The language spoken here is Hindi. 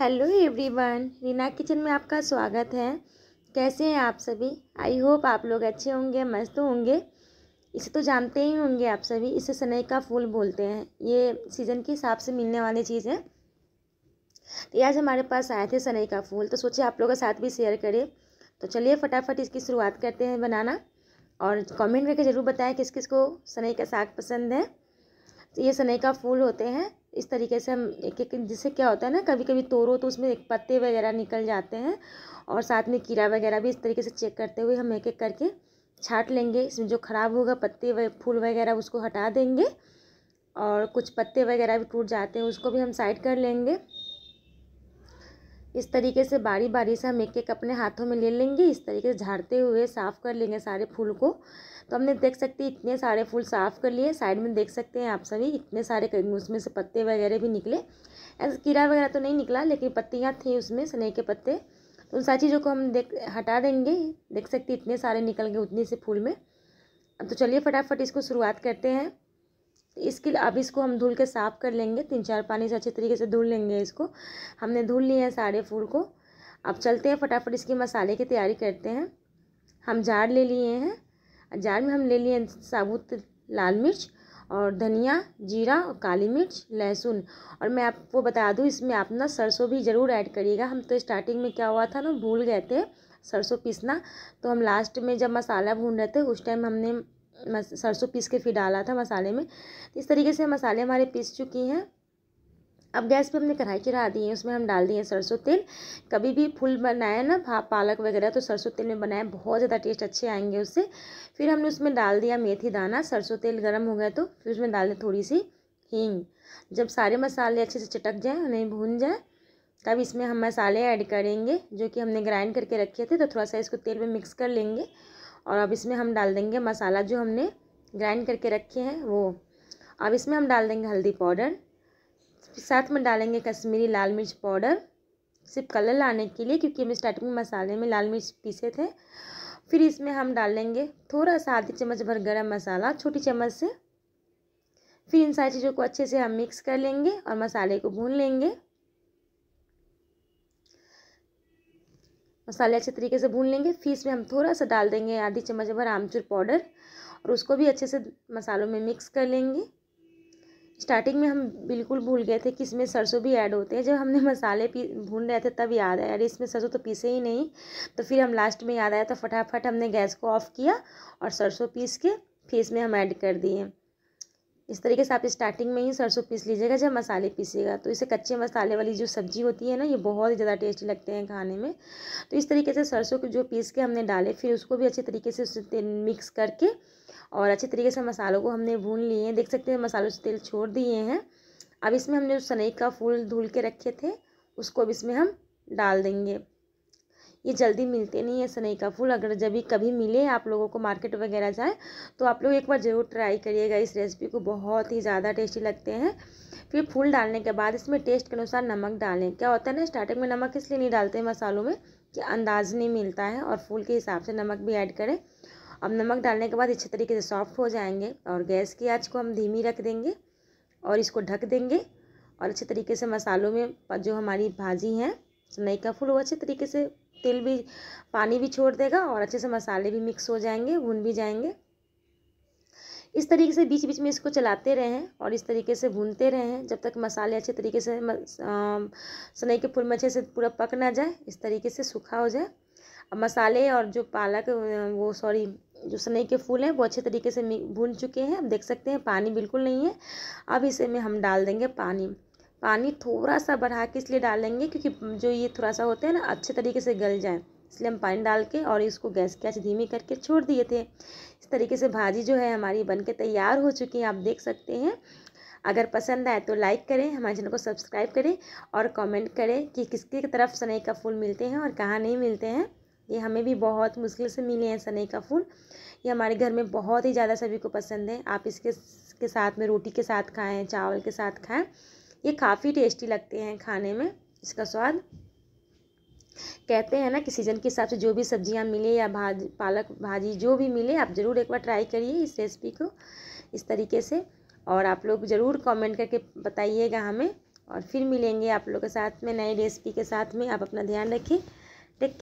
हेलो एवरीवन रीना किचन में आपका स्वागत है कैसे हैं आप सभी आई होप आप लोग अच्छे होंगे मस्त होंगे इसे तो जानते ही होंगे आप सभी इसे सनई का फूल बोलते हैं ये सीज़न के हिसाब से मिलने वाली चीज़ है तो आज हमारे पास आए थे सनई का फूल तो सोचे आप लोगों के साथ भी शेयर करें तो चलिए फटाफट इसकी शुरुआत करते हैं बनाना और कमेंट करके ज़रूर बताएं किस किस को सनई का साग पसंद है तो ये सनई का फूल होते हैं इस तरीके से हम एक एक जिससे क्या होता है ना कभी कभी तोड़ो तो उसमें एक पत्ते वगैरह निकल जाते हैं और साथ में कीड़ा वगैरह भी इस तरीके से चेक करते हुए हम एक एक करके छाट लेंगे इसमें जो ख़राब होगा पत्ते व फूल वगैरह उसको हटा देंगे और कुछ पत्ते वगैरह भी टूट जाते हैं उसको भी हम साइड कर लेंगे इस तरीके से बारी बारी से हम एक एक अपने हाथों में ले लेंगे इस तरीके से झाड़ते हुए साफ़ कर लेंगे सारे फूल को तो हमने देख सकते हैं इतने सारे फूल साफ़ कर लिए साइड में देख सकते हैं आप सभी इतने सारे उसमें से पत्ते वगैरह भी निकले ऐसा कीड़ा वगैरह तो नहीं निकला लेकिन पत्तियाँ थी उसमें सने के पत्ते तो उन सारी चीज़ों को हम देख हटा देंगे देख सकते इतने सारे निकल गए उतने से फूल में अब तो चलिए फटाफट इसको शुरुआत करते हैं तो इसके लिए अब इसको हम धुल के साफ़ कर लेंगे तीन चार पानी से अच्छे तरीके से धुल लेंगे इसको हमने धुल लिए हैं सारे फूल को अब चलते हैं फटाफट इसकी मसाले की तैयारी करते हैं हम जार ले लिए हैं जार में हम ले लिए हैं साबुत लाल मिर्च और धनिया जीरा और काली मिर्च लहसुन और मैं आपको बता दूँ इसमें आप ना सरसों भी ज़रूर ऐड करिएगा हम तो स्टार्टिंग में क्या हुआ था ना भूल गए थे सरसों पीसना तो हम लास्ट में जब मसाला भून रहे थे उस टाइम हमने सरसों पीस के फिर डाला था मसाले में तो इस तरीके से मसाले हमारे पीस चुकी हैं अब गैस पे हमने कढ़ाई चढ़ा दी है उसमें हम डाल दिए सरसों तेल कभी भी फूल बनाए ना भा पालक वगैरह तो सरसों तेल में बनाए बहुत ज़्यादा टेस्ट अच्छे आएंगे उससे फिर हमने उसमें डाल दिया मेथी दाना सरसों तेल गर्म हो गया तो फिर उसमें डाल दें थोड़ी सी हींग जब सारे मसाले अच्छे से चटक जाए उन्हें भून जाए तब इसमें हम मसाले ऐड करेंगे जो कि हमने ग्राइंड करके रखे थे तो थोड़ा सा इसको तेल में मिक्स कर लेंगे और अब इसमें हम डाल देंगे मसाला जो हमने ग्राइंड करके रखे हैं वो अब इसमें हम डाल देंगे हल्दी पाउडर साथ में डालेंगे कश्मीरी लाल मिर्च पाउडर सिर्फ कलर लाने के लिए क्योंकि हम स्टार्टिंग में मसाले में लाल मिर्च पीसे थे फिर इसमें हम डाल देंगे थोड़ा सा आधी चम्मच भर गरम मसाला छोटी चम्मच से फिर इन सारी चीज़ों को अच्छे से हम मिक्स कर लेंगे और मसाले को भून लेंगे मसाले अच्छे तरीके से भून लेंगे फिर इसमें हम थोड़ा सा डाल देंगे आधी चम्मच भर आमचूर पाउडर और उसको भी अच्छे से मसालों में मिक्स कर लेंगे स्टार्टिंग में हम बिल्कुल भूल गए थे कि इसमें सरसों भी ऐड होते हैं जब हमने मसाले पी भून रहे थे तब याद आया अरे इसमें सरसों तो पीसे ही नहीं तो फिर हम लास्ट में याद आया तो फटाफट हमने गैस को ऑफ़ किया और सरसों पीस के फिर इसमें हम ऐड कर दिए इस तरीके से आप स्टार्टिंग में ही सरसों पीस लीजिएगा जब मसाले पीसिएगा तो इसे कच्चे मसाले वाली जो सब्ज़ी होती है ना ये बहुत ही ज़्यादा टेस्टी लगते हैं खाने में तो इस तरीके से सरसों को जो पीस के हमने डाले फिर उसको भी अच्छे तरीके से मिक्स करके और अच्छे तरीके से मसालों को हमने भून लिए हैं देख सकते हैं मसालों से तेल छोड़ दिए हैं अब इसमें हमने उस सनई का फूल धुल के रखे थे उसको अब इसमें हम डाल देंगे ये जल्दी मिलते नहीं है सनई का फूल अगर जब भी कभी मिले आप लोगों को मार्केट वगैरह जाए तो आप लोग एक बार ज़रूर ट्राई करिएगा इस रेसिपी को बहुत ही ज़्यादा टेस्टी लगते हैं फिर फूल डालने के बाद इसमें टेस्ट के अनुसार नमक डालें क्या होता है ना स्टार्टिंग में नमक इसलिए नहीं डालते मसालों में कि अंदाज नहीं मिलता है और फूल के हिसाब से नमक भी ऐड करें अब नमक डालने के बाद अच्छे तरीके से सॉफ्ट हो जाएंगे और गैस की आँच को हम धीमी रख देंगे और इसको ढक देंगे और अच्छे तरीके से मसालों में जो हमारी भाजी हैं सनई का फूल वो अच्छे तरीके से तेल भी पानी भी छोड़ देगा और अच्छे से मसाले भी मिक्स हो जाएंगे भून भी जाएंगे इस तरीके से बीच बीच में इसको चलाते रहें और इस तरीके से भूनते रहें जब तक मसाले अच्छे तरीके से सनई के फूल में अच्छे से पूरा पक ना जाए इस तरीके से सूखा हो जाए अब मसाले और जो पालक वो सॉरी जो सनई के फूल हैं वो अच्छे तरीके से भून चुके हैं अब देख सकते हैं पानी बिल्कुल नहीं है अब इसे में हम डाल देंगे पानी पानी थोड़ा सा बढ़ा के इसलिए डालेंगे क्योंकि जो ये थोड़ा सा होते हैं ना अच्छे तरीके से गल जाए इसलिए हम पानी डाल के और इसको गैस के आँच धीमी करके छोड़ दिए थे इस तरीके से भाजी जो है हमारी बन के तैयार हो चुकी है आप देख सकते हैं अगर पसंद आए तो लाइक करें हमारे चैनल को सब्सक्राइब करें और कमेंट करें कि किसके तरफ सने का फूल मिलते हैं और कहाँ नहीं मिलते हैं ये हमें भी बहुत मुश्किल से मिले हैं सने का फूल ये हमारे घर में बहुत ही ज़्यादा सभी को पसंद है आप इसके के साथ में रोटी के साथ खाएँ चावल के साथ खाएँ ये काफ़ी टेस्टी लगते हैं खाने में इसका स्वाद कहते हैं ना कि सीज़न के हिसाब से जो भी सब्जियां मिले या भाजी पालक भाजी जो भी मिले आप ज़रूर एक बार ट्राई करिए इस रेसिपी को इस तरीके से और आप लोग ज़रूर कमेंट करके बताइएगा हमें और फिर मिलेंगे आप लोग के साथ में नई रेसिपी के साथ में आप अपना ध्यान रखिए